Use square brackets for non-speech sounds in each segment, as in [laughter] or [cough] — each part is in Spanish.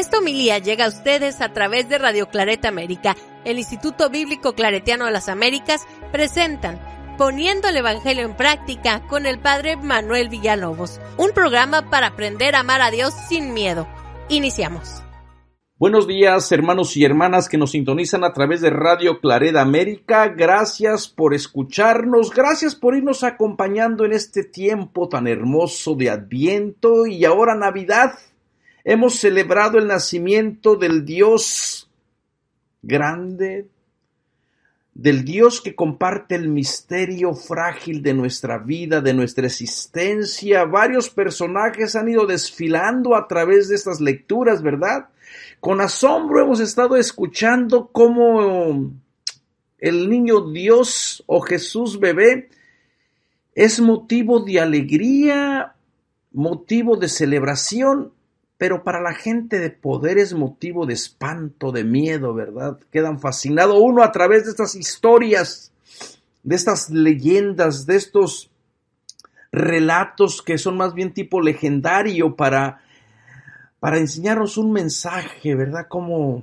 Esta homilía llega a ustedes a través de Radio Claret América. El Instituto Bíblico Claretiano de las Américas presentan Poniendo el Evangelio en Práctica con el Padre Manuel Villalobos, un programa para aprender a amar a Dios sin miedo. Iniciamos. Buenos días, hermanos y hermanas que nos sintonizan a través de Radio Claret América. Gracias por escucharnos, gracias por irnos acompañando en este tiempo tan hermoso de Adviento y ahora Navidad. Hemos celebrado el nacimiento del Dios grande, del Dios que comparte el misterio frágil de nuestra vida, de nuestra existencia. Varios personajes han ido desfilando a través de estas lecturas, ¿verdad? Con asombro hemos estado escuchando cómo el niño Dios o Jesús bebé es motivo de alegría, motivo de celebración pero para la gente de poder es motivo de espanto, de miedo, ¿verdad? Quedan fascinados uno a través de estas historias, de estas leyendas, de estos relatos que son más bien tipo legendario para, para enseñarnos un mensaje, ¿verdad? Como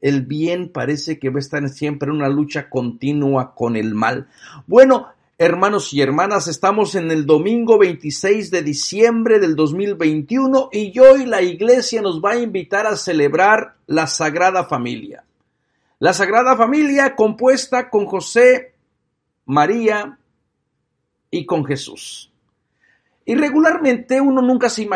el bien parece que va a estar siempre en una lucha continua con el mal. Bueno, Hermanos y hermanas, estamos en el domingo 26 de diciembre del 2021 y hoy la iglesia nos va a invitar a celebrar la Sagrada Familia. La Sagrada Familia compuesta con José, María y con Jesús. Y regularmente uno nunca se,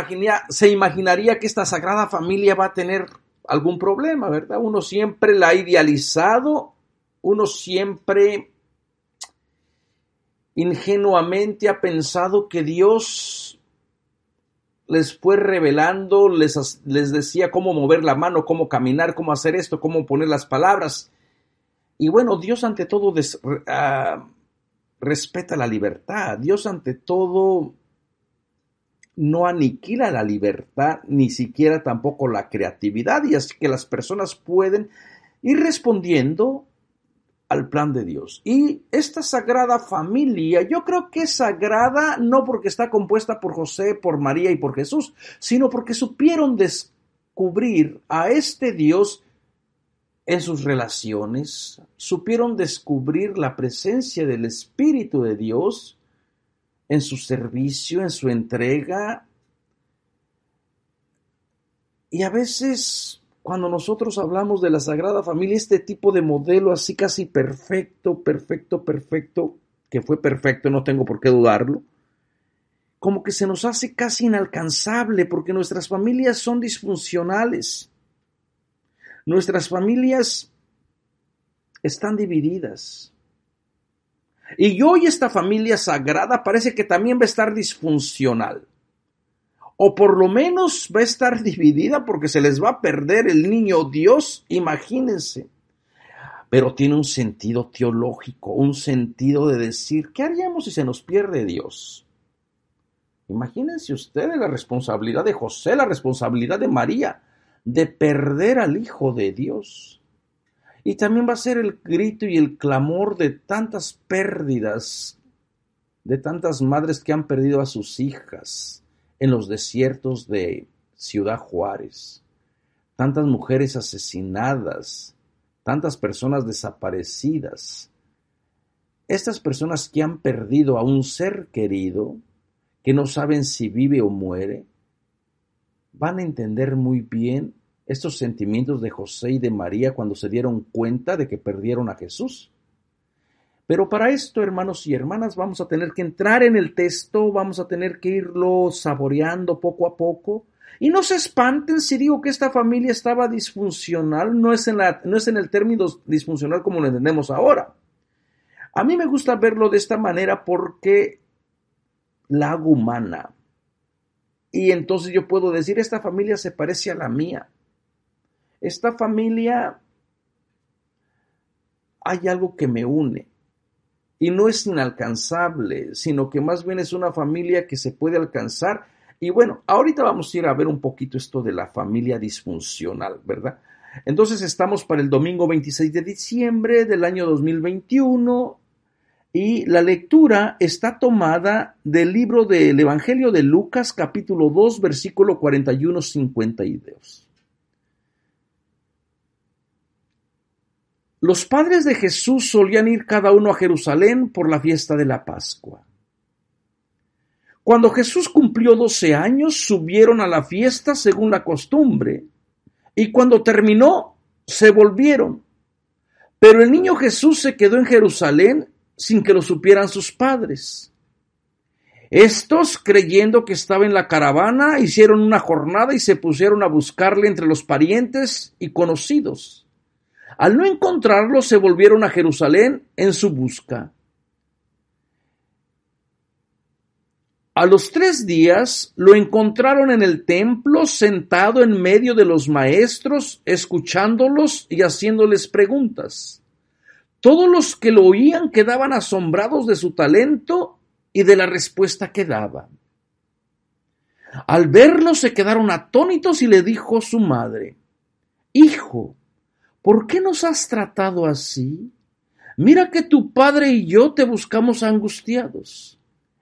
se imaginaría que esta Sagrada Familia va a tener algún problema, ¿verdad? Uno siempre la ha idealizado, uno siempre ingenuamente ha pensado que Dios les fue revelando, les, les decía cómo mover la mano, cómo caminar, cómo hacer esto, cómo poner las palabras. Y bueno, Dios ante todo ah, respeta la libertad. Dios ante todo no aniquila la libertad, ni siquiera tampoco la creatividad, y así que las personas pueden ir respondiendo al plan de Dios. Y esta sagrada familia, yo creo que es sagrada no porque está compuesta por José, por María y por Jesús, sino porque supieron descubrir a este Dios en sus relaciones, supieron descubrir la presencia del Espíritu de Dios en su servicio, en su entrega. Y a veces cuando nosotros hablamos de la Sagrada Familia, este tipo de modelo así casi perfecto, perfecto, perfecto, que fue perfecto, no tengo por qué dudarlo, como que se nos hace casi inalcanzable porque nuestras familias son disfuncionales. Nuestras familias están divididas. Y hoy esta familia sagrada parece que también va a estar disfuncional o por lo menos va a estar [laughs] dividida porque se les va a perder el niño Dios, imagínense. Pero tiene un sentido teológico, un sentido de decir, ¿qué haríamos si se nos pierde Dios? Imagínense ustedes la responsabilidad de José, la responsabilidad de María, de perder al Hijo de Dios. Y también va a ser el grito y el clamor de tantas pérdidas, de tantas madres que han perdido a sus hijas, en los desiertos de Ciudad Juárez, tantas mujeres asesinadas, tantas personas desaparecidas. Estas personas que han perdido a un ser querido, que no saben si vive o muere, van a entender muy bien estos sentimientos de José y de María cuando se dieron cuenta de que perdieron a Jesús. Pero para esto, hermanos y hermanas, vamos a tener que entrar en el texto, vamos a tener que irlo saboreando poco a poco. Y no se espanten si digo que esta familia estaba disfuncional, no es en, el término disfuncional como lo entendemos ahora. A mí me gusta verlo de esta manera porque la hago humana. Y entonces yo puedo decir, esta familia se parece a la mía. Esta familia hay algo que me une y no es inalcanzable, sino que más bien es una familia que se puede alcanzar. Y bueno, ahorita vamos a ir a ver un poquito esto de la familia disfuncional, ¿verdad? Entonces estamos para el domingo 26 de diciembre del año 2021 y la lectura está tomada del libro del Evangelio de Lucas capítulo 2 versículo 41-52. Los padres de Jesús solían ir cada uno a Jerusalén por la fiesta de la Pascua. Cuando Jesús cumplió doce años, subieron a la fiesta según la costumbre, y cuando terminó, se volvieron. Pero el niño Jesús se quedó en Jerusalén sin que lo supieran sus padres. Estos, creyendo que estaba en la caravana, hicieron una jornada y se pusieron a buscarle entre los parientes y conocidos. Al no encontrarlo, se volvieron a Jerusalén en su busca. A los tres días lo encontraron en el templo, sentado en medio de los maestros, escuchándolos y haciéndoles preguntas. Todos los que lo oían quedaban asombrados de su talento y de la respuesta que daba. Al verlo se quedaron atónitos y le dijo su madre, Hijo, ¿por qué nos has tratado así? Mira que tu padre y yo te buscamos angustiados.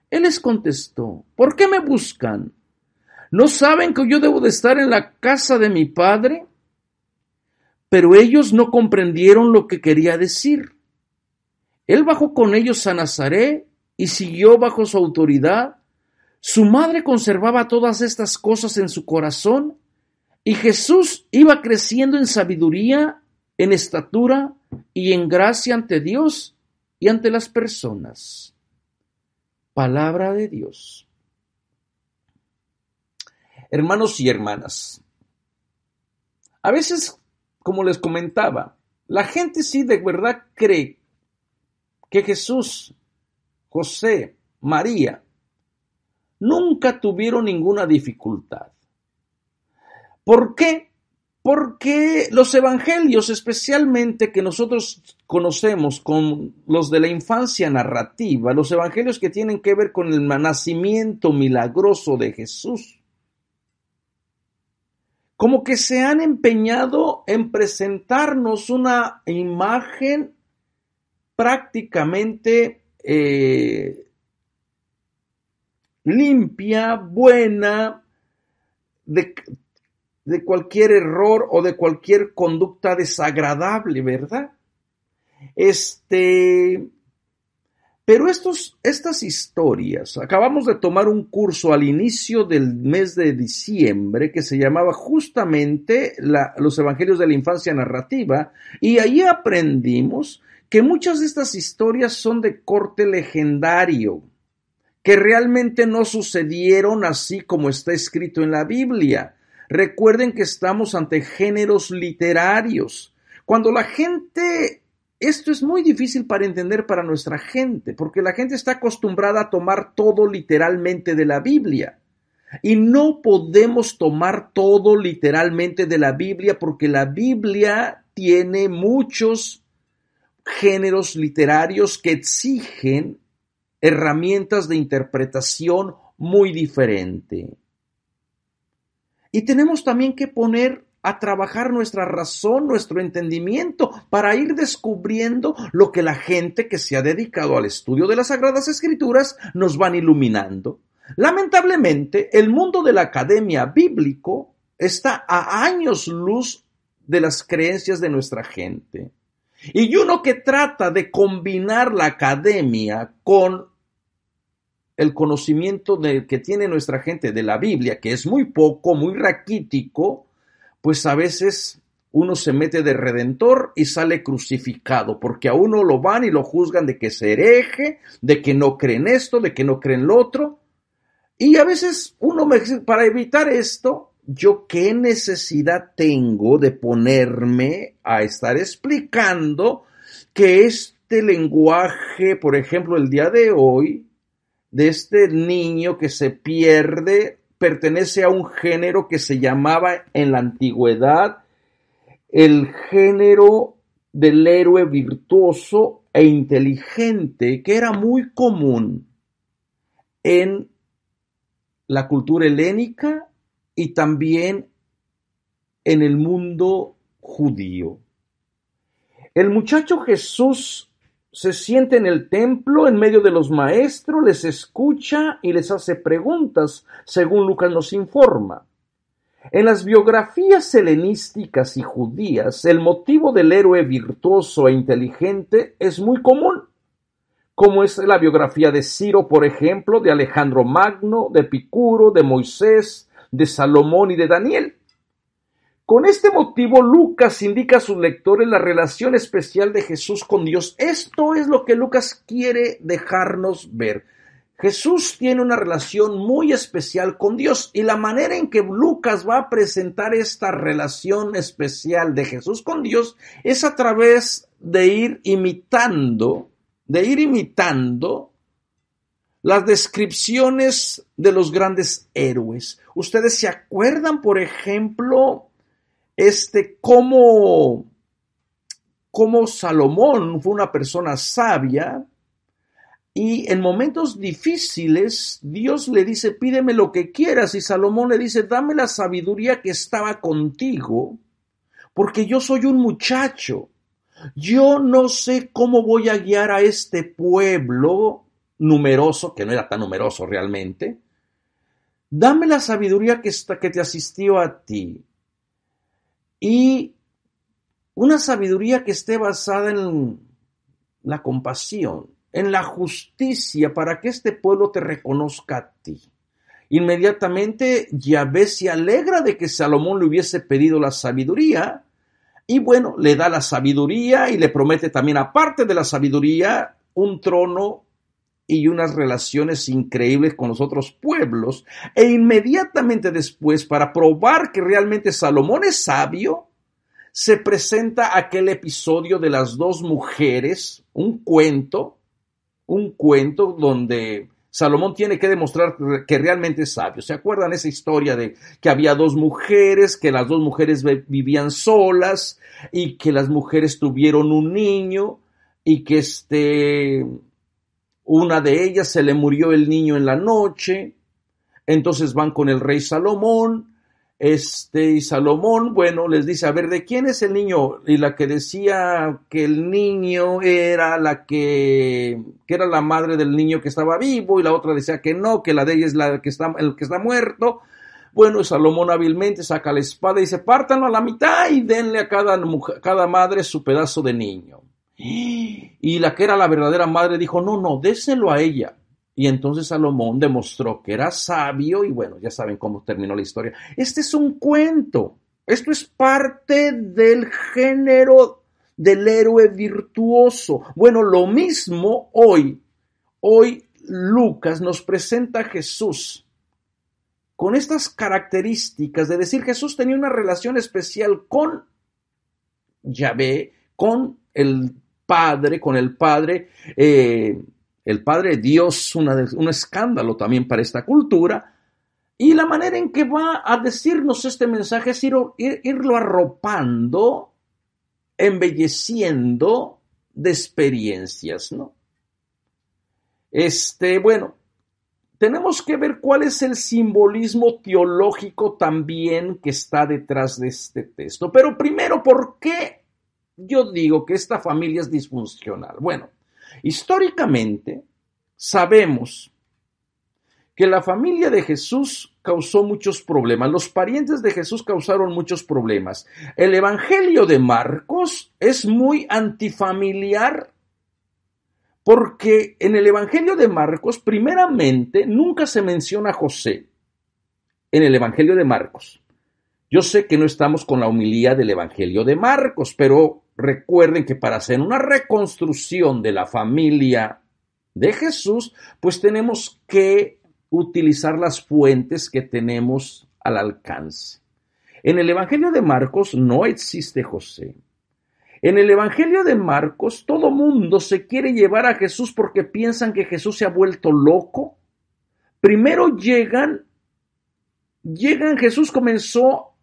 Él les contestó, ¿por qué me buscan? ¿No saben que yo debo de estar en la casa de mi padre? Pero ellos no comprendieron lo que quería decir. Él bajó con ellos a Nazaret y siguió bajo su autoridad. Su madre conservaba todas estas cosas en su corazón y Jesús iba creciendo en sabiduría en estatura y en gracia ante Dios y ante las personas. Palabra de Dios. Hermanos y hermanas, a veces, como les comentaba, la gente sí de verdad cree que Jesús, José, María, nunca tuvieron ninguna dificultad. ¿Por qué? porque los evangelios, especialmente que nosotros conocemos con los de la infancia narrativa, los evangelios que tienen que ver con el nacimiento milagroso de Jesús, como que se han empeñado en presentarnos una imagen prácticamente eh, limpia, buena, de de cualquier error o de cualquier conducta desagradable, ¿verdad? Este, pero estos, estas historias, acabamos de tomar un curso al inicio del mes de diciembre que se llamaba justamente los Evangelios de la Infancia Narrativa y ahí aprendimos que muchas de estas historias son de corte legendario, que realmente no sucedieron así como está escrito en la Biblia, Recuerden que estamos ante géneros literarios. Cuando la gente... Esto es muy difícil para entender para nuestra gente, porque la gente está acostumbrada a tomar todo literalmente de la Biblia. Y no podemos tomar todo literalmente de la Biblia, porque la Biblia tiene muchos géneros literarios que exigen herramientas de interpretación muy diferentes. Y tenemos también que poner a trabajar nuestra razón, nuestro entendimiento, para ir descubriendo lo que la gente que se ha dedicado al estudio de las Sagradas Escrituras nos van iluminando. Lamentablemente, el mundo de la academia bíblico está a años luz de las creencias de nuestra gente. Y uno que trata de combinar la academia con el conocimiento del que tiene nuestra gente de la Biblia, que es muy poco, muy raquítico, pues a veces uno se mete de redentor y sale crucificado, porque a uno lo van y lo juzgan de que se hereje, de que no creen esto, de que no creen lo otro. Y a veces uno, me, para evitar esto, yo qué necesidad tengo de ponerme a estar explicando que este lenguaje, por ejemplo, el día de hoy, de este niño que se pierde pertenece a un género que se llamaba en la antigüedad el género del héroe virtuoso e inteligente, que era muy común en la cultura helénica y también en el mundo judío. El muchacho Jesús se siente en el templo en medio de los maestros, les escucha y les hace preguntas, según Lucas nos informa. En las biografías helenísticas y judías, el motivo del héroe virtuoso e inteligente es muy común, como es la biografía de Ciro, por ejemplo, de Alejandro Magno, de Picuro, de Moisés, de Salomón y de Daniel. Con este motivo, Lucas indica a sus lectores la relación especial de Jesús con Dios. Esto es lo que Lucas quiere dejarnos ver. Jesús tiene una relación muy especial con Dios y la manera en que Lucas va a presentar esta relación especial de Jesús con Dios es a través de ir imitando, de ir imitando las descripciones de los grandes héroes. Ustedes se acuerdan, por ejemplo, este, como como Salomón fue una persona sabia y en momentos difíciles Dios le dice, pídeme lo que quieras y Salomón le dice, dame la sabiduría que estaba contigo, porque yo soy un muchacho. Yo no sé cómo voy a guiar a este pueblo numeroso, que no era tan numeroso realmente. Dame la sabiduría que, está, que te asistió a ti. Y una sabiduría que esté basada en la compasión, en la justicia, para que este pueblo te reconozca a ti. Inmediatamente Yahvé se alegra de que Salomón le hubiese pedido la sabiduría y bueno, le da la sabiduría y le promete también aparte de la sabiduría un trono y unas relaciones increíbles con los otros pueblos. E inmediatamente después, para probar que realmente Salomón es sabio, se presenta aquel episodio de las dos mujeres, un cuento, un cuento donde Salomón tiene que demostrar que realmente es sabio. ¿Se acuerdan esa historia de que había dos mujeres, que las dos mujeres vivían solas y que las mujeres tuvieron un niño y que este una de ellas se le murió el niño en la noche, entonces van con el rey Salomón, este y Salomón, bueno, les dice, a ver, ¿de quién es el niño? Y la que decía que el niño era la que, que era la madre del niño que estaba vivo, y la otra decía que no, que la de ella es la que está, el que está muerto. Bueno, Salomón hábilmente saca la espada y dice, pártanlo a la mitad y denle a cada, mujer, cada madre su pedazo de niño. Y la que era la verdadera madre dijo, no, no, déselo a ella. Y entonces Salomón demostró que era sabio y bueno, ya saben cómo terminó la historia. Este es un cuento. Esto es parte del género del héroe virtuoso. Bueno, lo mismo hoy. Hoy Lucas nos presenta a Jesús con estas características de decir Jesús tenía una relación especial con Yahvé, con el Padre, con el Padre, eh, el Padre Dios, un escándalo también para esta cultura. Y la manera en que va a decirnos este mensaje es irlo arropando, embelleciendo de experiencias, ¿no? Este, bueno, tenemos que ver cuál es el simbolismo teológico también que está detrás de este texto. Pero primero, ¿por qué yo digo que esta familia es disfuncional. Bueno, históricamente sabemos que la familia de Jesús causó muchos problemas, los parientes de Jesús causaron muchos problemas. El Evangelio de Marcos es muy antifamiliar porque en el Evangelio de Marcos, primeramente, nunca se menciona a José en el Evangelio de Marcos. Yo sé que no estamos con la humildad del Evangelio de Marcos, pero recuerden que para hacer una reconstrucción de la familia de Jesús, pues tenemos que utilizar las fuentes que tenemos al alcance. En el Evangelio de Marcos no existe José. En el Evangelio de Marcos todo mundo se quiere llevar a Jesús porque piensan que Jesús se ha vuelto loco. Primero llegan, llegan, Jesús comenzó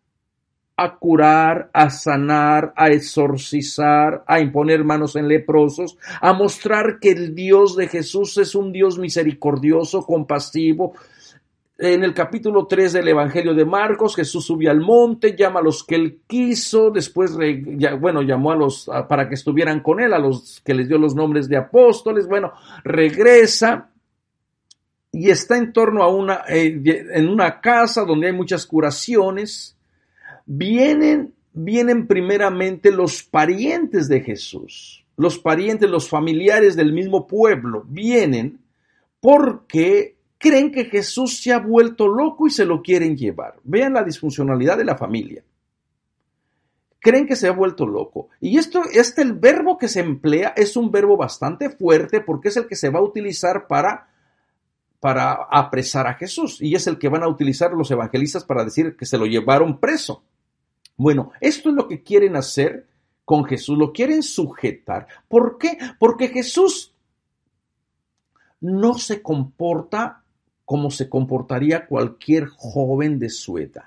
a curar, a sanar, a exorcizar, a imponer manos en leprosos, a mostrar que el Dios de Jesús es un Dios misericordioso, compasivo, en el capítulo 3 del Evangelio de Marcos, Jesús subió al monte, llama a los que él quiso, después, bueno, llamó a los para que estuvieran con él, a los que les dio los nombres de apóstoles, bueno, regresa y está en torno a una, eh, en una casa donde hay muchas curaciones, vienen, vienen primeramente los parientes de Jesús, los parientes, los familiares del mismo pueblo, vienen porque creen que Jesús se ha vuelto loco y se lo quieren llevar. Vean la disfuncionalidad de la familia. Creen que se ha vuelto loco. Y esto, este, el verbo que se emplea es un verbo bastante fuerte porque es el que se va a utilizar para para apresar a Jesús. Y es el que van a utilizar los evangelistas para decir que se lo llevaron preso. Bueno, esto es lo que quieren hacer con Jesús, lo quieren sujetar. ¿Por qué? Porque Jesús no se comporta como se comportaría cualquier joven de su edad.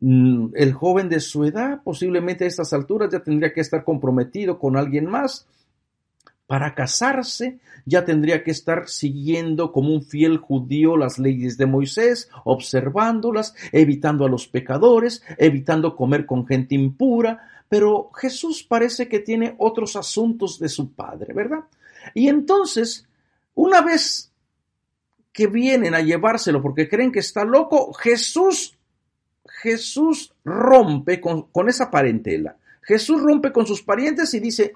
Mm, el joven de su edad posiblemente a estas alturas ya tendría que estar comprometido con alguien más, para casarse ya tendría que estar siguiendo como un fiel judío las leyes de Moisés, observándolas, evitando a los pecadores, evitando comer con gente impura, pero Jesús parece que tiene otros asuntos de su padre, ¿verdad? Y entonces, una vez que vienen a llevárselo porque creen que está loco, Jesús, Jesús rompe con, con esa parentela. Jesús rompe con sus parientes y dice,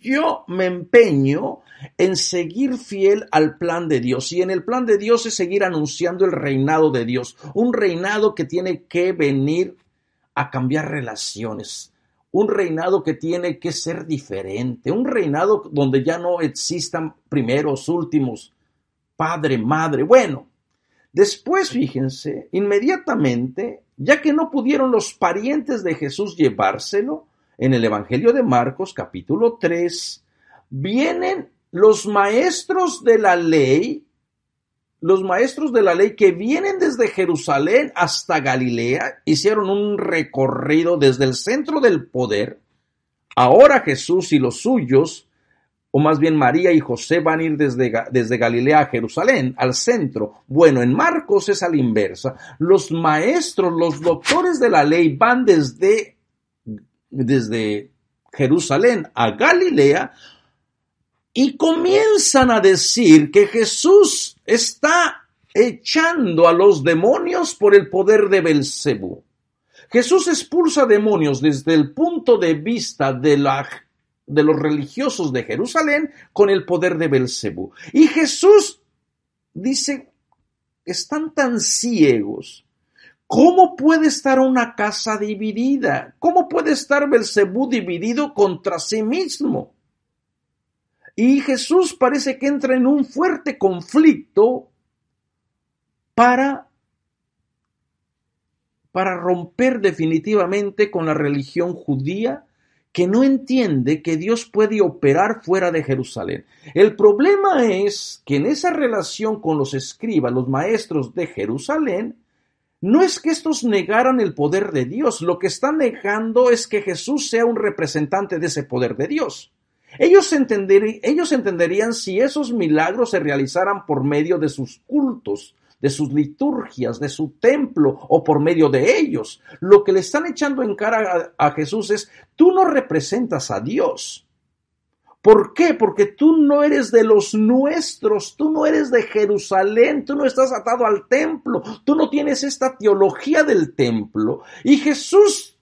yo me empeño en seguir fiel al plan de Dios. Y en el plan de Dios es seguir anunciando el reinado de Dios. Un reinado que tiene que venir a cambiar relaciones. Un reinado que tiene que ser diferente. Un reinado donde ya no existan primeros, últimos, padre, madre. Bueno, después fíjense, inmediatamente, ya que no pudieron los parientes de Jesús llevárselo, en el Evangelio de Marcos capítulo 3, vienen los maestros de la ley, los maestros de la ley que vienen desde Jerusalén hasta Galilea, hicieron un recorrido desde el centro del poder. Ahora Jesús y los suyos, o más bien María y José, van a ir desde, desde Galilea a Jerusalén, al centro. Bueno, en Marcos es a la inversa. Los maestros, los doctores de la ley van desde desde Jerusalén a Galilea y comienzan a decir que Jesús está echando a los demonios por el poder de Belcebú. Jesús expulsa demonios desde el punto de vista de, la, de los religiosos de Jerusalén con el poder de Belcebú. Y Jesús dice, están tan ciegos ¿Cómo puede estar una casa dividida? ¿Cómo puede estar Belcebú dividido contra sí mismo? Y Jesús parece que entra en un fuerte conflicto para, para romper definitivamente con la religión judía que no entiende que Dios puede operar fuera de Jerusalén. El problema es que en esa relación con los escribas, los maestros de Jerusalén, no es que estos negaran el poder de Dios, lo que están negando es que Jesús sea un representante de ese poder de Dios. Ellos, ellos entenderían si esos milagros se realizaran por medio de sus cultos, de sus liturgias, de su templo o por medio de ellos. Lo que le están echando en cara a Jesús es, tú no representas a Dios. ¿Por qué? Porque tú no eres de los nuestros, tú no eres de Jerusalén, tú no estás atado al templo, tú no tienes esta teología del templo. Y Jesús,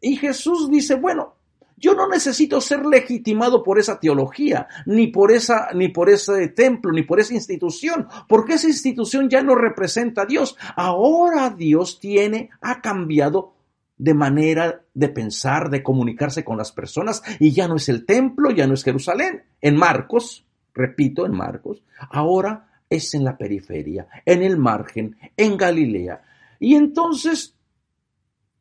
y Jesús dice, bueno, yo no necesito ser legitimado por esa teología, ni por esa, ni por ese templo, ni por esa institución, porque esa institución ya no representa a Dios. Ahora Dios tiene, ha cambiado de manera de pensar, de comunicarse con las personas, y ya no es el templo, ya no es Jerusalén. En Marcos, repito, en Marcos, ahora es en la periferia, en el margen, en Galilea. Y entonces,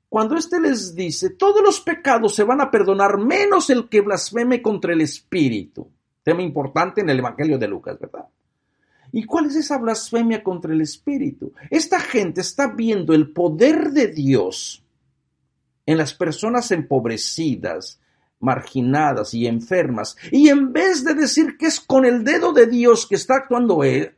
cuando éste les dice, todos los pecados se van a perdonar menos el que blasfeme contra el Espíritu, tema importante en el Evangelio de Lucas, ¿verdad? ¿Y cuál es esa blasfemia contra el Espíritu? Esta gente está viendo el poder de Dios en las personas empobrecidas, marginadas y enfermas. Y en vez de decir que es con el dedo de Dios que está actuando Él,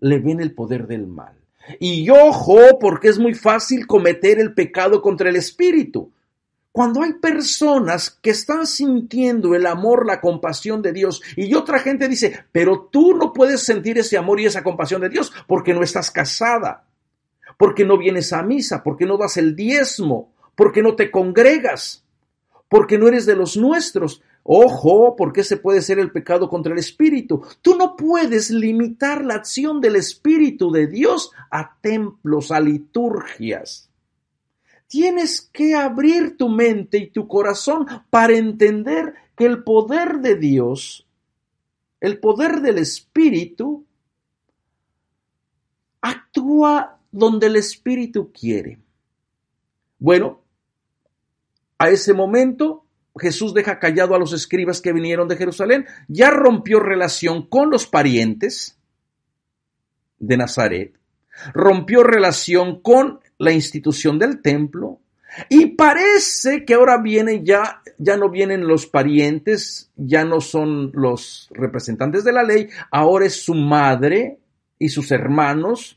le viene el poder del mal. Y ojo, porque es muy fácil cometer el pecado contra el espíritu. Cuando hay personas que están sintiendo el amor, la compasión de Dios, y otra gente dice, pero tú no puedes sentir ese amor y esa compasión de Dios porque no estás casada, porque no vienes a misa, porque no das el diezmo, porque no te congregas, porque no eres de los nuestros. Ojo, porque se puede ser el pecado contra el Espíritu. Tú no puedes limitar la acción del Espíritu de Dios a templos, a liturgias. Tienes que abrir tu mente y tu corazón para entender que el poder de Dios, el poder del Espíritu, actúa donde el Espíritu quiere. Bueno, a ese momento Jesús deja callado a los escribas que vinieron de Jerusalén, ya rompió relación con los parientes de Nazaret, rompió relación con la institución del templo, y parece que ahora viene ya, ya no vienen los parientes, ya no son los representantes de la ley, ahora es su madre y sus hermanos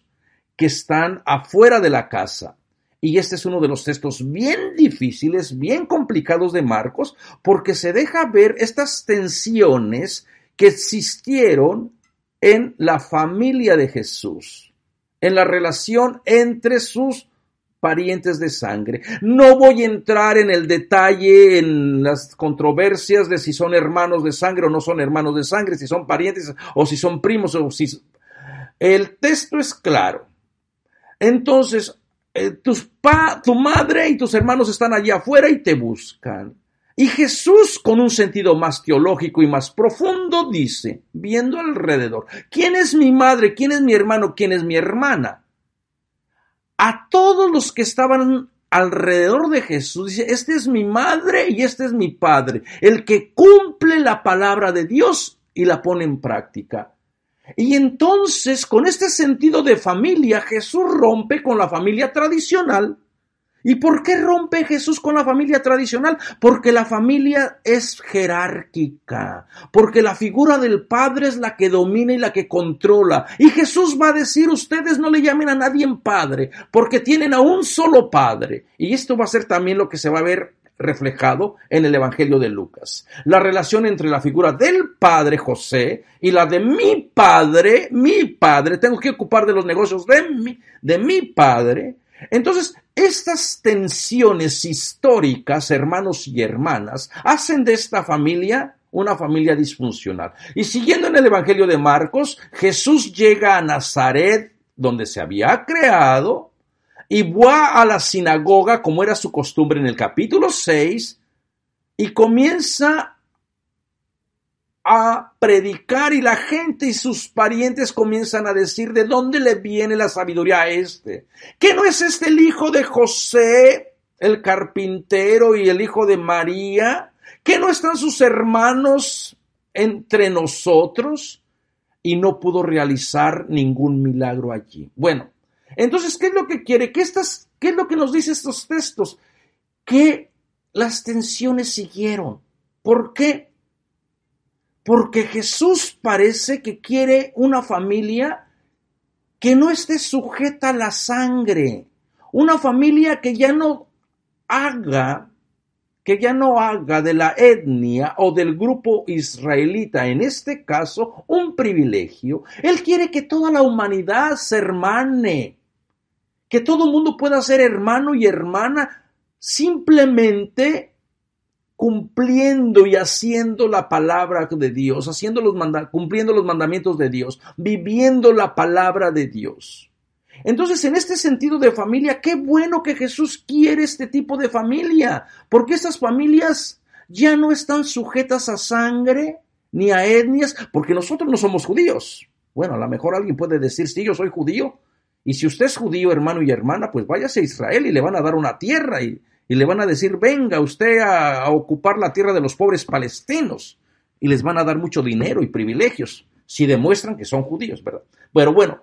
que están afuera de la casa. Y este es uno de los textos bien difíciles, bien complicados de Marcos, porque se deja ver estas tensiones que existieron en la familia de Jesús, en la relación entre sus parientes de sangre. No voy a entrar en el detalle, en las controversias de si son hermanos de sangre o no son hermanos de sangre, si son parientes o si son primos o si... El texto es claro. Entonces, eh, tu madre y tus hermanos están allí afuera y te buscan. Y Jesús, con un sentido más teológico y más profundo, dice, viendo alrededor, ¿quién es mi madre? ¿quién es mi hermano? ¿quién es mi hermana? A todos los que estaban alrededor de Jesús, dice, este es mi madre y este es mi padre, el que cumple la palabra de Dios y la pone en práctica. Y entonces, con este sentido de familia, Jesús rompe con la familia tradicional. ¿Y por qué rompe Jesús con la familia tradicional? Porque la familia es jerárquica, porque la figura del padre es la que domina y la que controla. Y Jesús va a decir, ustedes no le llamen a nadie padre, porque tienen a un solo padre. Y esto va a ser también lo que se va a ver reflejado en el Evangelio de Lucas. La relación entre la figura del padre José y la de mi padre, mi padre, tengo que ocupar de los negocios de mi, de mi padre. Entonces, estas tensiones históricas, hermanos y hermanas, hacen de esta familia una familia disfuncional. Y siguiendo en el Evangelio de Marcos, Jesús llega a Nazaret, donde se había creado, y va a la sinagoga, como era su costumbre en el capítulo 6, y comienza a predicar y la gente y sus parientes comienzan a decir de dónde le viene la sabiduría a este. ¿Qué no es este el hijo de José, el carpintero y el hijo de María? ¿Qué no están sus hermanos entre nosotros? Y no pudo realizar ningún milagro allí. Bueno, entonces, ¿qué es lo que quiere? ¿Qué, estas, ¿Qué es lo que nos dice estos textos? Que las tensiones siguieron. ¿Por qué? Porque Jesús parece que quiere una familia que no esté sujeta a la sangre, una familia que ya no haga que ya no haga de la etnia o del grupo israelita, en este caso, un privilegio. Él quiere que toda la humanidad se hermane, que todo el mundo pueda ser hermano y hermana simplemente cumpliendo y haciendo la palabra de Dios, haciendo los cumpliendo los mandamientos de Dios, viviendo la palabra de Dios. Entonces, en este sentido de familia, qué bueno que Jesús quiere este tipo de familia, porque estas familias ya no están sujetas a sangre ni a etnias, porque nosotros no somos judíos. Bueno, a lo mejor alguien puede decir, sí, yo soy judío, y si usted es judío, hermano y hermana, pues váyase a Israel y le van a dar una tierra y, le van a decir, venga usted a, ocupar la tierra de los pobres palestinos. Y les van a dar mucho dinero y privilegios si demuestran que son judíos, ¿verdad? Pero bueno,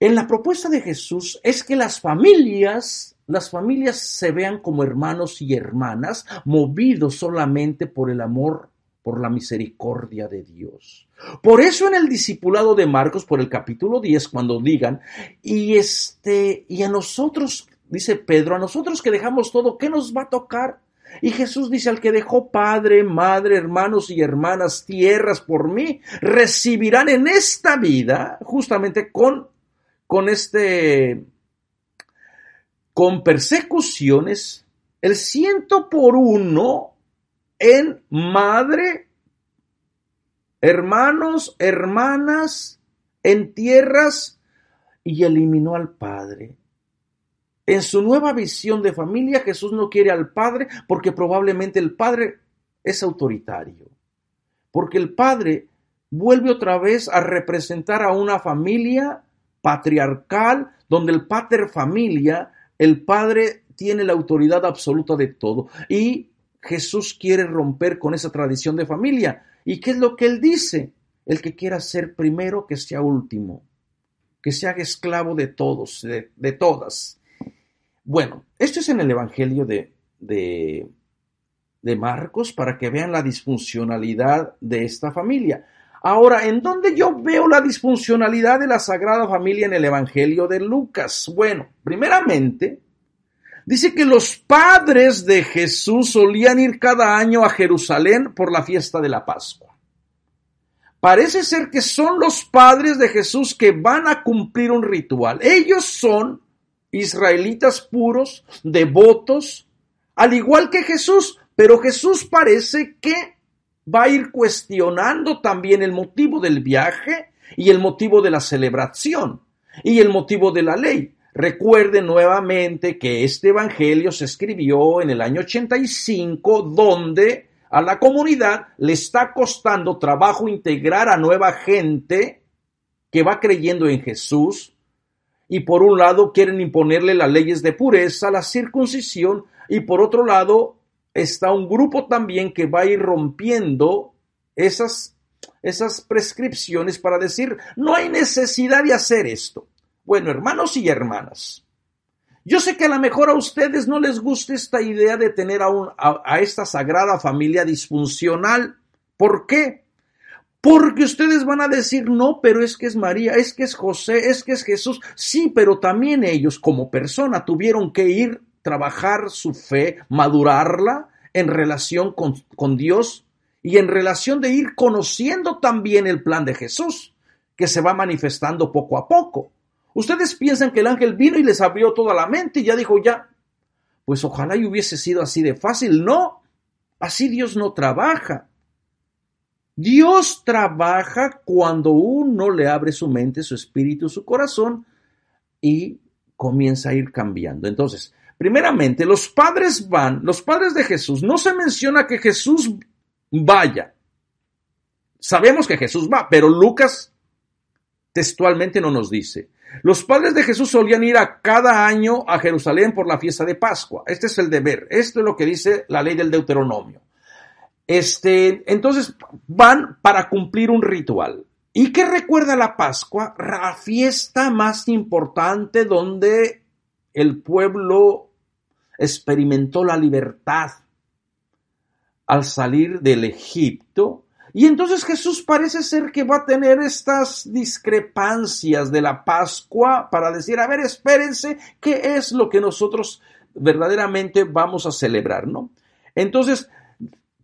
en la propuesta de Jesús es que las familias, las familias se vean como hermanos y hermanas, movidos solamente por el amor por la misericordia de Dios. Por eso en el discipulado de Marcos, por el capítulo 10, cuando digan, y este, y a nosotros, dice Pedro, a nosotros que dejamos todo, ¿qué nos va a tocar? Y Jesús dice al que dejó padre, madre, hermanos y hermanas, tierras por mí, recibirán en esta vida, justamente con, con este, con persecuciones, el ciento por uno en madre, hermanos, hermanas, en tierras, y eliminó al padre. En su nueva visión de familia, Jesús no quiere al padre porque probablemente el padre es autoritario. Porque el padre vuelve otra vez a representar a una familia patriarcal donde el pater familia, el padre tiene la autoridad absoluta de todo. Y Jesús quiere romper con esa tradición de familia. ¿Y qué es lo que él dice? El que quiera ser primero, que sea último, que se haga esclavo de todos, de, todas. Bueno, esto es en el Evangelio de, de, de Marcos para que vean la disfuncionalidad de esta familia. Ahora, ¿en dónde yo veo la disfuncionalidad de la Sagrada Familia en el Evangelio de Lucas? Bueno, primeramente, Dice que los padres de Jesús solían ir cada año a Jerusalén por la fiesta de la Pascua. Parece ser que son los padres de Jesús que van a cumplir un ritual. Ellos son israelitas puros, devotos, al igual que Jesús, pero Jesús parece que va a ir cuestionando también el motivo del viaje y el motivo de la celebración y el motivo de la ley. Recuerde nuevamente que este Evangelio se escribió en el año 85, donde a la comunidad le está costando trabajo integrar a nueva gente que va creyendo en Jesús. Y por un lado quieren imponerle las leyes de pureza, la circuncisión, y por otro lado está un grupo también que va a ir rompiendo esas, esas prescripciones para decir, no hay necesidad de hacer esto. Bueno, hermanos y hermanas, yo sé que a lo mejor a ustedes no les gusta esta idea de tener a, a, esta sagrada familia disfuncional. ¿Por qué? Porque ustedes van a decir, no, pero es que es María, es que es José, es que es Jesús. Sí, pero también ellos como persona tuvieron que ir, trabajar su fe, madurarla en relación con, con Dios y en relación de ir conociendo también el plan de Jesús, que se va manifestando poco a poco. Ustedes piensan que el ángel vino y les abrió toda la mente y ya dijo, ya, pues ojalá y hubiese sido así de fácil. No, así Dios no trabaja. Dios trabaja cuando uno le abre su mente, su espíritu, su corazón y comienza a ir cambiando. Entonces, primeramente, los padres van, los padres de Jesús, no se menciona que Jesús vaya. Sabemos que Jesús va, pero Lucas textualmente no nos dice. Los padres de Jesús solían ir a cada año a Jerusalén por la fiesta de Pascua. Este es el deber. Esto es lo que dice la ley del Deuteronomio. Este, entonces van para cumplir un ritual. ¿Y qué recuerda la Pascua? La fiesta más importante donde el pueblo experimentó la libertad al salir del Egipto y entonces Jesús parece ser que va a tener estas discrepancias de la Pascua para decir, a ver, espérense, ¿qué es lo que nosotros verdaderamente vamos a celebrar, no? Entonces,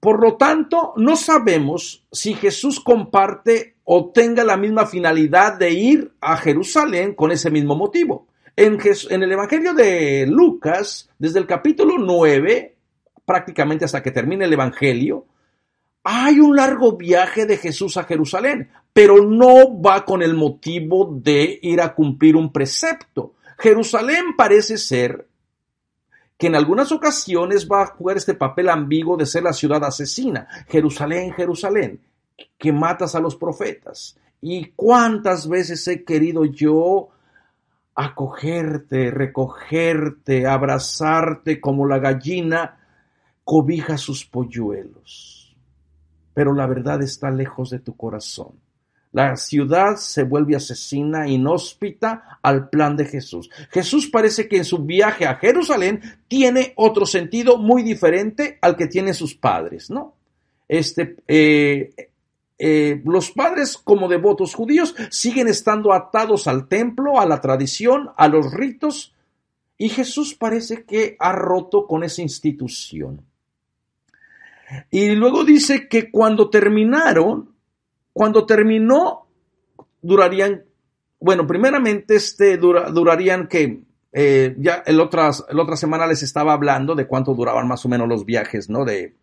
por lo tanto, no sabemos si Jesús comparte o tenga la misma finalidad de ir a Jerusalén con ese mismo motivo. En, el Evangelio de Lucas, desde el capítulo 9, prácticamente hasta que termine el Evangelio, hay un largo viaje de Jesús a Jerusalén, pero no va con el motivo de ir a cumplir un precepto. Jerusalén parece ser que en algunas ocasiones va a jugar este papel ambiguo de ser la ciudad asesina. Jerusalén, Jerusalén, que matas a los profetas. ¿Y cuántas veces he querido yo acogerte, recogerte, abrazarte como la gallina cobija sus polluelos? pero la verdad está lejos de tu corazón. La ciudad se vuelve asesina, inhóspita al plan de Jesús. Jesús parece que en su viaje a Jerusalén tiene otro sentido muy diferente al que tienen sus padres, ¿no? Este, eh, eh, los padres, como devotos judíos, siguen estando atados al templo, a la tradición, a los ritos, y Jesús parece que ha roto con esa institución. Y luego dice que cuando terminaron, cuando terminó, durarían, bueno, primeramente este, durarían que eh, ya el otras, la otra semana les estaba hablando de cuánto duraban más o menos los viajes, ¿no? De,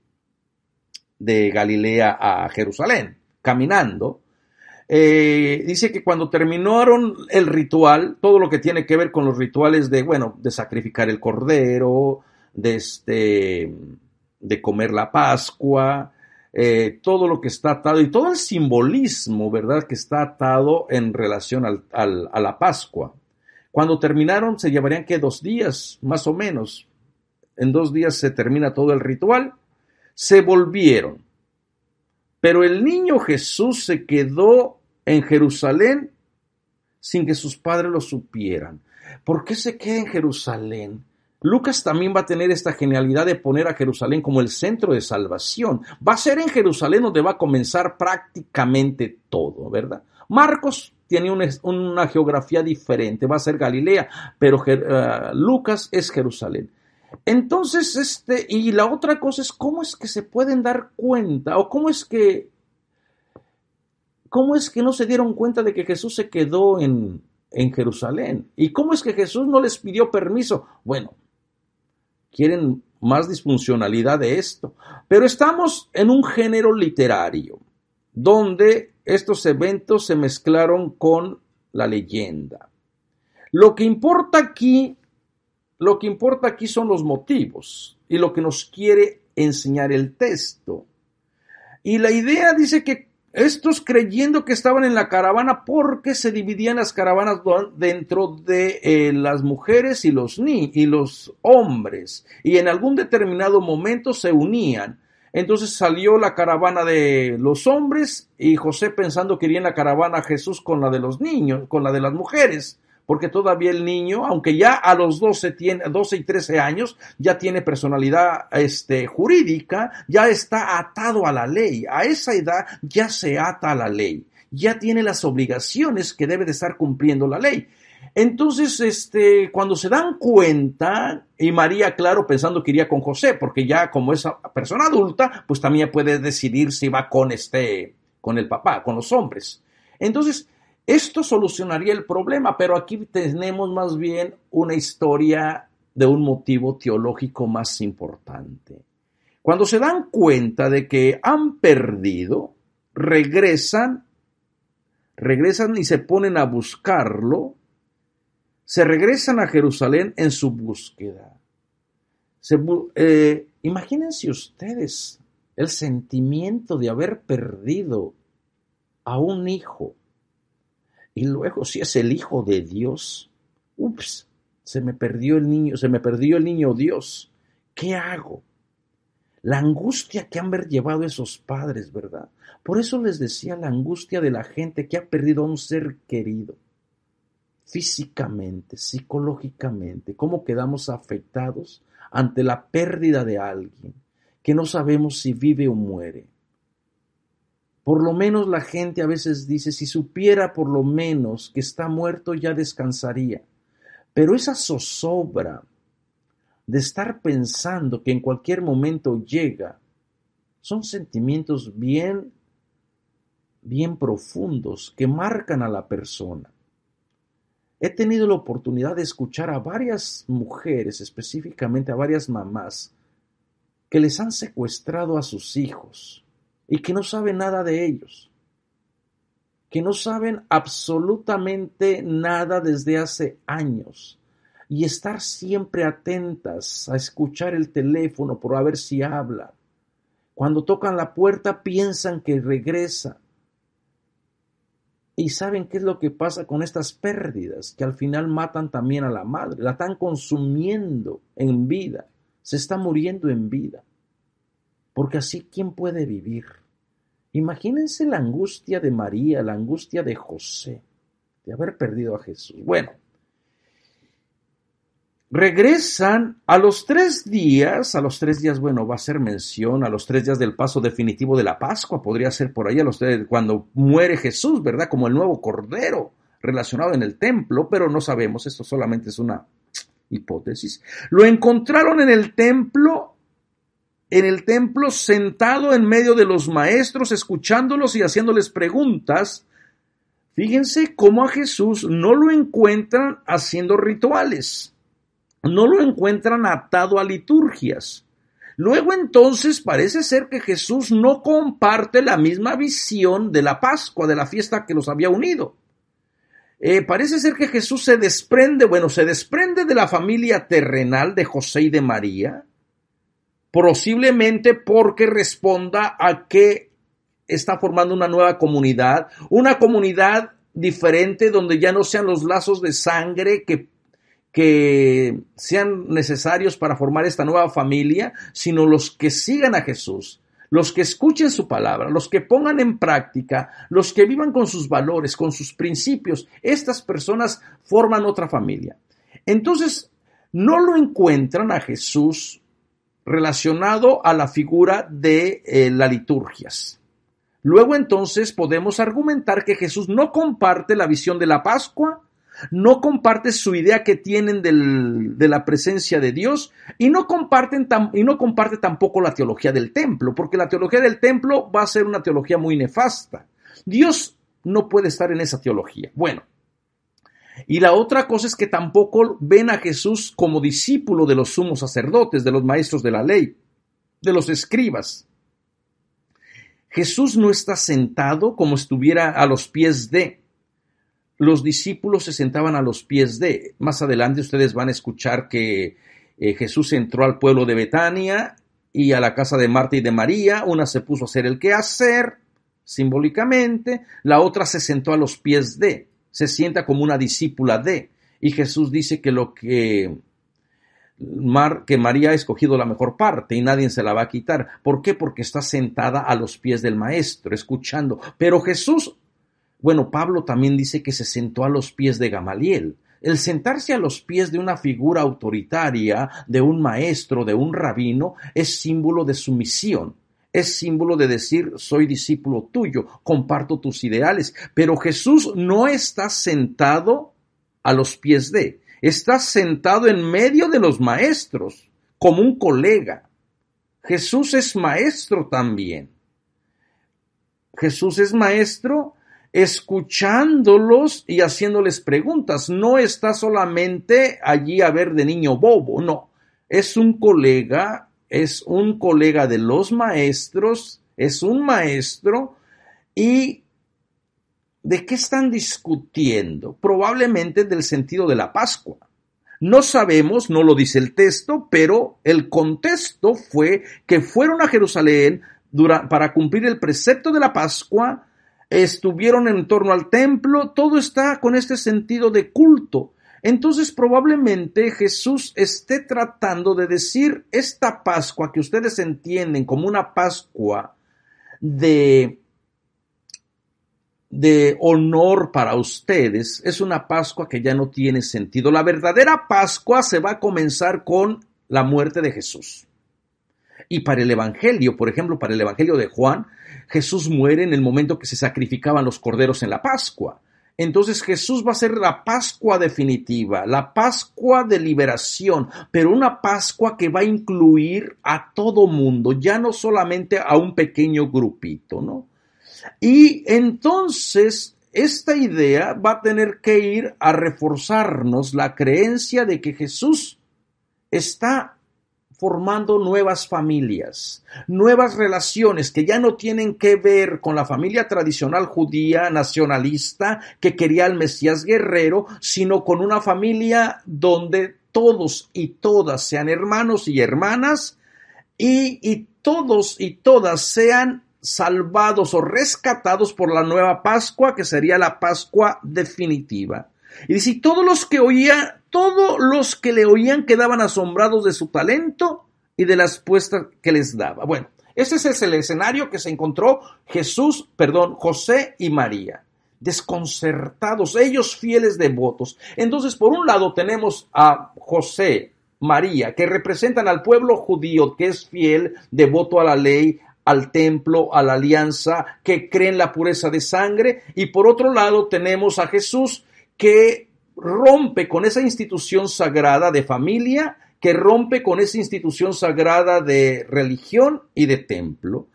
de Galilea a Jerusalén, caminando. Eh, dice que cuando terminaron el ritual, todo lo que tiene que ver con los rituales de, bueno, de sacrificar el cordero, de este, de comer la Pascua, eh, todo lo que está atado y todo el simbolismo, ¿verdad?, que está atado en relación a la Pascua. Cuando terminaron, se llevarían que dos días, más o menos. En dos días se termina todo el ritual. Se volvieron. Pero el niño Jesús se quedó en Jerusalén sin que sus padres lo supieran. ¿Por qué se queda en Jerusalén? Lucas también va a tener esta genialidad de poner a Jerusalén como el centro de salvación. Va a ser en Jerusalén donde va a comenzar prácticamente todo, ¿verdad? Marcos tiene una, geografía diferente, va a ser Galilea, pero eh, Lucas es Jerusalén. Entonces, este, y la otra cosa es cómo es que se pueden dar cuenta o cómo es que, cómo es que no se dieron cuenta de que Jesús se quedó en, en Jerusalén y cómo es que Jesús no les pidió permiso. Bueno, quieren más disfuncionalidad de esto. Pero estamos en un género literario, donde estos eventos se mezclaron con la leyenda. Lo que importa aquí, lo que importa aquí son los motivos y lo que nos quiere enseñar el texto. Y la idea dice que estos creyendo que estaban en la caravana porque se dividían las caravanas dentro de eh, las mujeres y los, ni y los hombres y en algún determinado momento se unían. Entonces salió la caravana de los hombres y José pensando que iría en la caravana Jesús con la de los niños, con la de las mujeres porque todavía el niño, aunque ya a los 12, tiene, y 13 años, ya tiene personalidad este, jurídica, ya está atado a la ley. A esa edad ya se ata a la ley, ya tiene las obligaciones que debe de estar cumpliendo la ley. Entonces, este, cuando se dan cuenta, y María, claro, pensando que iría con José, porque ya como es persona adulta, pues también puede decidir si va con este, con el papá, con los hombres. Entonces, esto solucionaría el problema, pero aquí tenemos más bien una historia de un motivo teológico más importante. Cuando se dan cuenta de que han perdido, regresan, regresan y se ponen a buscarlo, se regresan a Jerusalén en su búsqueda. Eh, imagínense ustedes el sentimiento de haber perdido a un hijo y luego, si es el Hijo de Dios, ups, se me perdió el niño, se me perdió el niño Dios. ¿Qué hago? La angustia que han llevado esos padres, ¿verdad? Por eso les decía la angustia de la gente que ha perdido a un ser querido, físicamente, psicológicamente, cómo quedamos afectados ante la pérdida de alguien que no sabemos si vive o muere. Por lo menos la gente a veces dice, si supiera por lo menos que está muerto ya descansaría. Pero esa zozobra de estar pensando que en cualquier momento llega, son sentimientos bien, bien profundos que marcan a la persona. He tenido la oportunidad de escuchar a varias mujeres, específicamente a varias mamás, que les han secuestrado a sus hijos y que no saben nada de ellos, que no saben absolutamente nada desde hace años y estar siempre atentas a escuchar el teléfono por a ver si habla. Cuando tocan la puerta piensan que regresa. Y saben qué es lo que pasa con estas pérdidas, que al final matan también a la madre, la están consumiendo en vida, se está muriendo en vida. Porque así, ¿quién puede vivir? Imagínense la angustia de María, la angustia de José, de haber perdido a Jesús. Bueno, regresan a los tres días, a los tres días, bueno, va a ser mención, a los tres días del paso definitivo de la Pascua, podría ser por ahí a los cuando muere Jesús, ¿verdad? Como el nuevo Cordero relacionado en el templo, pero no sabemos, esto solamente es una hipótesis. Lo encontraron en el templo en el templo sentado en medio de los maestros, escuchándolos y haciéndoles preguntas. Fíjense cómo a Jesús no lo encuentran haciendo rituales, no lo encuentran atado a liturgias. Luego entonces parece ser que Jesús no comparte la misma visión de la Pascua, de la fiesta que los había unido. Eh, parece ser que Jesús se desprende, bueno, se desprende de la familia terrenal de José y de María, posiblemente porque responda a que está formando una nueva comunidad, una comunidad diferente donde ya no sean los lazos de sangre que, que sean necesarios para formar esta nueva familia, sino los que sigan a Jesús, los que escuchen su palabra, los que pongan en práctica, los que vivan con sus valores, con sus principios, estas personas forman otra familia. Entonces, no lo encuentran a Jesús relacionado a la figura de eh, la las liturgias. Luego entonces podemos argumentar que Jesús no comparte la visión de la Pascua, no comparte su idea que tienen del, de la presencia de Dios y no, comparten y no comparte tampoco la teología del templo, porque la teología del templo va a ser una teología muy nefasta. Dios no puede estar en esa teología. Bueno, y la otra cosa es que tampoco ven a Jesús como discípulo de los sumos sacerdotes, de los maestros de la ley, de los escribas. Jesús no está sentado como estuviera a los pies de. Los discípulos se sentaban a los pies de. Más adelante ustedes van a escuchar que eh, Jesús entró al pueblo de Betania y a la casa de Marta y de María. Una se puso a hacer el quehacer hacer, simbólicamente. La otra se sentó a los pies de se sienta como una discípula de. Y Jesús dice que lo que, Mar, que María ha escogido la mejor parte y nadie se la va a quitar. ¿Por qué? Porque está sentada a los pies del maestro, escuchando. Pero Jesús, bueno, Pablo también dice que se sentó a los pies de Gamaliel. El sentarse a los pies de una figura autoritaria, de un maestro, de un rabino, es símbolo de sumisión es símbolo de decir, soy discípulo tuyo, comparto tus ideales, pero Jesús no está sentado a los pies de, está sentado en medio de los maestros, como un colega. Jesús es maestro también. Jesús es maestro escuchándolos y haciéndoles preguntas. No está solamente allí a ver de niño bobo, no. Es un colega es un colega de los maestros, es un maestro y ¿de qué están discutiendo? Probablemente del sentido de la Pascua. No sabemos, no lo dice el texto, pero el contexto fue que fueron a Jerusalén para cumplir el precepto de la Pascua, estuvieron en torno al templo, todo está con este sentido de culto entonces probablemente Jesús esté tratando de decir esta Pascua que ustedes entienden como una Pascua de de honor para ustedes, es una Pascua que ya no tiene sentido. La verdadera Pascua se va a comenzar con la muerte de Jesús. Y para el Evangelio, por ejemplo, para el Evangelio de Juan, Jesús muere en el momento que se sacrificaban los corderos en la Pascua entonces Jesús va a ser la Pascua definitiva, la Pascua de liberación, pero una Pascua que va a incluir a todo mundo, ya no solamente a un pequeño grupito, ¿no? Y entonces esta idea va a tener que ir a reforzarnos la creencia de que Jesús está formando nuevas familias, nuevas relaciones que ya no tienen que ver con la familia tradicional judía, nacionalista, que quería al Mesías guerrero, sino con una familia donde todos y todas sean hermanos y hermanas y, todos y todas sean salvados o rescatados por la nueva Pascua, que sería la Pascua definitiva. Y si todos los que oían todos los que le oían quedaban asombrados de su talento y de las puestas que les daba. Bueno, ese es el escenario que se encontró Jesús, perdón, José y María, desconcertados, ellos fieles devotos. Entonces, por un lado tenemos a José, María, que representan al pueblo judío que es fiel, devoto a la ley, al templo, a la alianza, que cree en la pureza de sangre. Y por otro lado tenemos a Jesús que rompe con esa institución sagrada de familia, que rompe con esa institución sagrada de religión y de templo.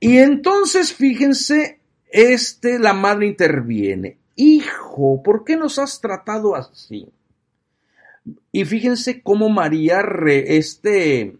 Y entonces, fíjense, este, la madre interviene. Hijo, ¿por qué nos has tratado así? Y fíjense cómo María este,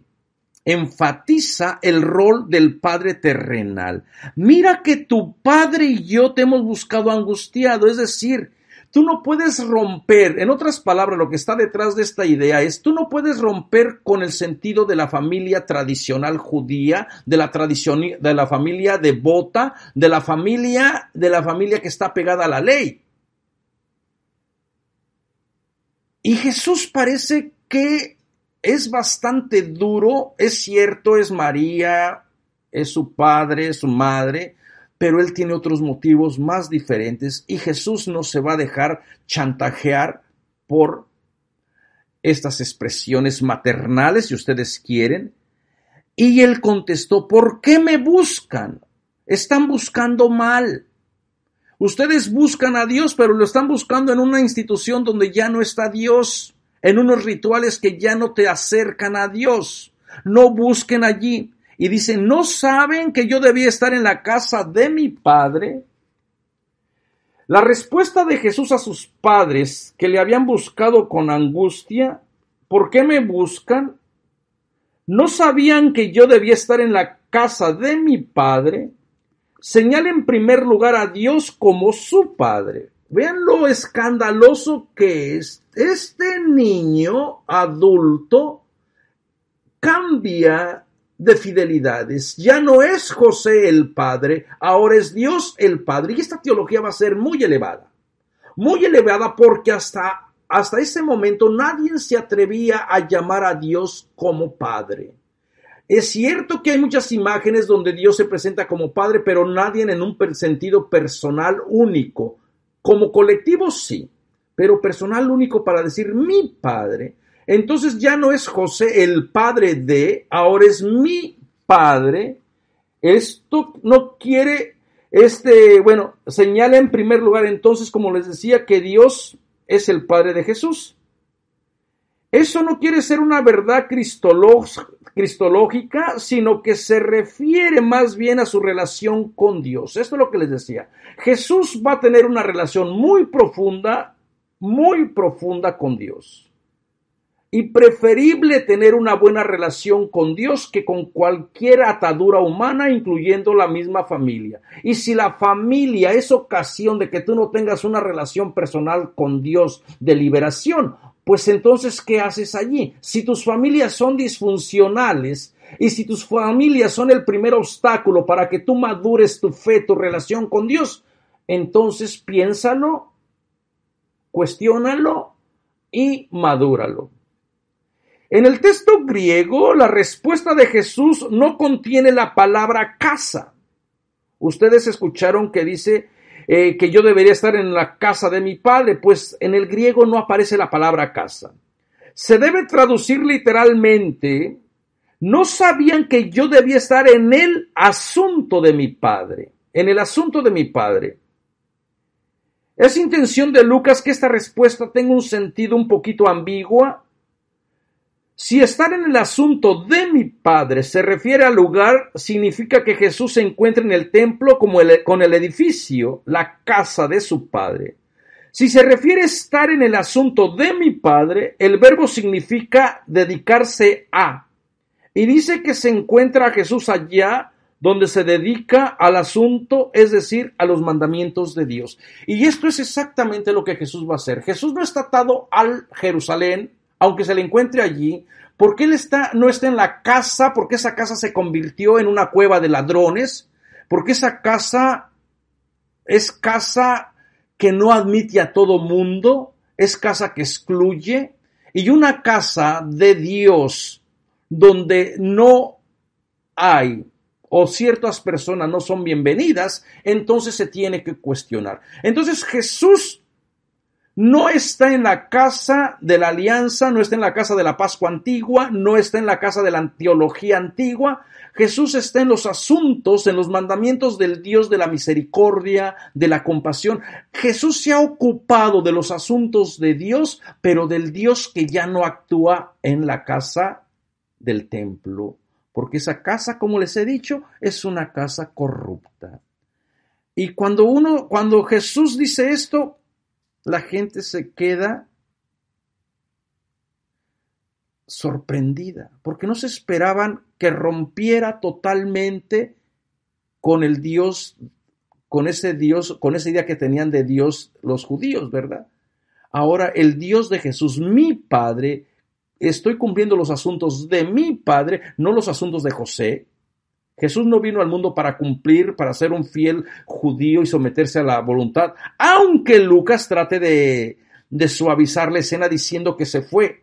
enfatiza el rol del padre terrenal. Mira que tu padre y yo te hemos buscado angustiado, es decir, tú no puedes romper, en otras palabras, lo que está detrás de esta idea es, tú no puedes romper con el sentido de la familia tradicional judía, de la tradición, de la familia devota, de la familia, de la familia que está pegada a la ley. Y Jesús parece que es bastante duro, es cierto, es María, es su padre, es su madre, pero él tiene otros motivos más diferentes y Jesús no se va a dejar chantajear por estas expresiones maternales, si ustedes quieren. Y él contestó, ¿por qué me buscan? Están buscando mal. Ustedes buscan a Dios, pero lo están buscando en una institución donde ya no está Dios, en unos rituales que ya no te acercan a Dios. No busquen allí y dice, ¿no saben que yo debía estar en la casa de mi padre? La respuesta de Jesús a sus padres que le habían buscado con angustia, ¿por qué me buscan? ¿No sabían que yo debía estar en la casa de mi padre? Señala en primer lugar a Dios como su padre. Vean lo escandaloso que es. Este niño adulto cambia de fidelidades. Ya no es José el Padre, ahora es Dios el Padre. Y esta teología va a ser muy elevada. Muy elevada porque hasta, hasta ese momento nadie se atrevía a llamar a Dios como Padre. Es cierto que hay muchas imágenes donde Dios se presenta como Padre, pero nadie en un sentido personal único. Como colectivo sí, pero personal único para decir mi Padre entonces ya no es José el padre de, ahora es mi padre. Esto no quiere, este, bueno, señala en primer lugar entonces, como les decía, que Dios es el padre de Jesús. Eso no quiere ser una verdad cristológica, sino que se refiere más bien a su relación con Dios. Esto es lo que les decía. Jesús va a tener una relación muy profunda, muy profunda con Dios y preferible tener una buena relación con Dios que con cualquier atadura humana, incluyendo la misma familia. Y si la familia es ocasión de que tú no tengas una relación personal con Dios de liberación, pues entonces, ¿qué haces allí? Si tus familias son disfuncionales y si tus familias son el primer obstáculo para que tú madures tu fe, tu relación con Dios, entonces piénsalo, cuestiónalo y madúralo. En el texto griego, la respuesta de Jesús no contiene la palabra casa. Ustedes escucharon que dice eh, que yo debería estar en la casa de mi padre, pues en el griego no aparece la palabra casa. Se debe traducir literalmente, no sabían que yo debía estar en el asunto de mi padre, en el asunto de mi padre. Es intención de Lucas que esta respuesta tenga un sentido un poquito ambigua si estar en el asunto de mi Padre se refiere al lugar, significa que Jesús se encuentra en el templo como con el edificio, la casa de su Padre. Si se refiere a estar en el asunto de mi Padre, el verbo significa dedicarse a. Y dice que se encuentra a Jesús allá donde se dedica al asunto, es decir, a los mandamientos de Dios. Y esto es exactamente lo que Jesús va a hacer. Jesús no está atado al Jerusalén, aunque se le encuentre allí, ¿por qué él no está en la casa? ¿Por qué esa casa se convirtió en una cueva de ladrones? ¿Por qué esa casa es casa que no admite a todo mundo? ¿Es casa que excluye? Y una casa de Dios donde no hay o ciertas personas no son bienvenidas, entonces se tiene que cuestionar. Entonces Jesús no está en la casa de la alianza, no está en la casa de la Pascua antigua, no está en la casa de la teología antigua. Jesús está en los asuntos, en los mandamientos del Dios de la misericordia, de la compasión. Jesús se ha ocupado de los asuntos de Dios, pero del Dios que ya no actúa en la casa del templo, porque esa casa, como les he dicho, es una casa corrupta. Y cuando uno, cuando Jesús dice esto, la gente se queda sorprendida, porque no se esperaban que rompiera totalmente con el Dios, con ese Dios, con esa idea que tenían de Dios los judíos, ¿verdad? Ahora el Dios de Jesús, mi Padre, estoy cumpliendo los asuntos de mi Padre, no los asuntos de José, Jesús no vino al mundo para cumplir, para ser un fiel judío y someterse a la voluntad, aunque Lucas trate de, suavizar la escena diciendo que se fue.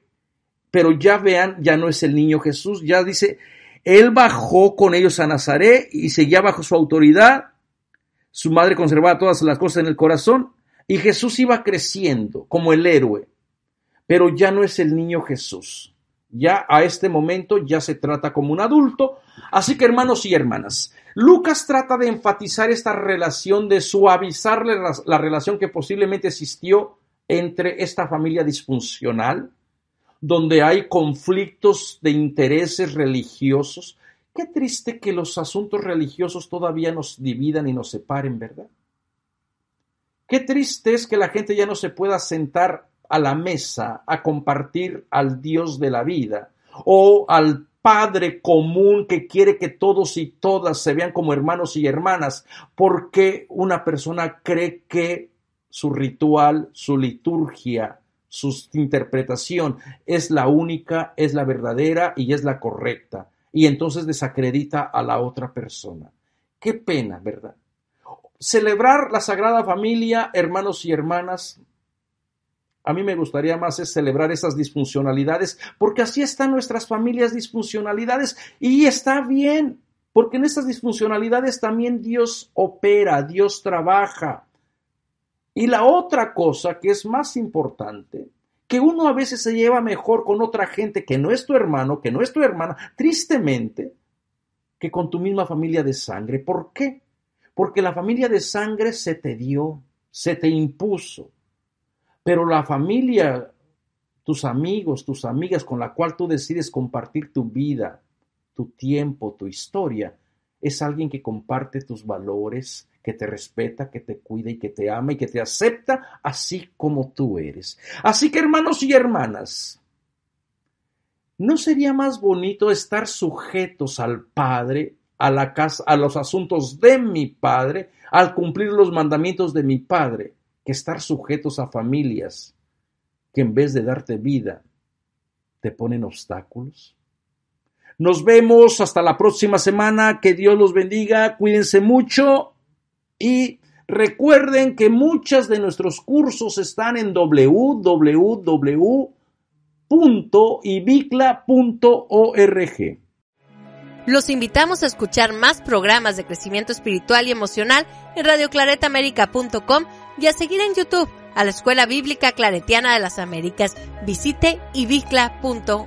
Pero ya vean, ya no es el niño Jesús, ya dice, él bajó con ellos a Nazaret y seguía bajo su autoridad, su madre conservaba todas las cosas en el corazón y Jesús iba creciendo como el héroe, pero ya no es el niño Jesús ya a este momento ya se trata como un adulto. Así que hermanos y hermanas, Lucas trata de enfatizar esta relación, de suavizarle la, la, relación que posiblemente existió entre esta familia disfuncional, donde hay conflictos de intereses religiosos. Qué triste que los asuntos religiosos todavía nos dividan y nos separen, ¿verdad? Qué triste es que la gente ya no se pueda sentar a la mesa a compartir al Dios de la vida o al Padre común que quiere que todos y todas se vean como hermanos y hermanas, porque una persona cree que su ritual, su liturgia, su interpretación es la única, es la verdadera y es la correcta. Y entonces desacredita a la otra persona. Qué pena, ¿verdad? Celebrar la Sagrada Familia, hermanos y hermanas, a mí me gustaría más es celebrar esas disfuncionalidades, porque así están nuestras familias disfuncionalidades y está bien, porque en esas disfuncionalidades también Dios opera, Dios trabaja. Y la otra cosa que es más importante, que uno a veces se lleva mejor con otra gente que no es tu hermano, que no es tu hermana, tristemente, que con tu misma familia de sangre. ¿Por qué? Porque la familia de sangre se te dio, se te impuso. Pero la familia, tus amigos, tus amigas con la cual tú decides compartir tu vida, tu tiempo, tu historia, es alguien que comparte tus valores, que te respeta, que te cuida y que te ama y que te acepta así como tú eres. Así que hermanos y hermanas, ¿no sería más bonito estar sujetos al Padre, a la a los asuntos de mi Padre, al cumplir los mandamientos de mi Padre? estar sujetos a familias que en vez de darte vida, te ponen obstáculos. Nos vemos hasta la próxima semana. Que Dios los bendiga. Cuídense mucho y recuerden que muchos de nuestros cursos están en www.ibicla.org. Los invitamos a escuchar más programas de crecimiento espiritual y emocional en radioclaretamerica.com y a seguir en YouTube a la Escuela Bíblica Claretiana de las Américas. Visite ibicla.org.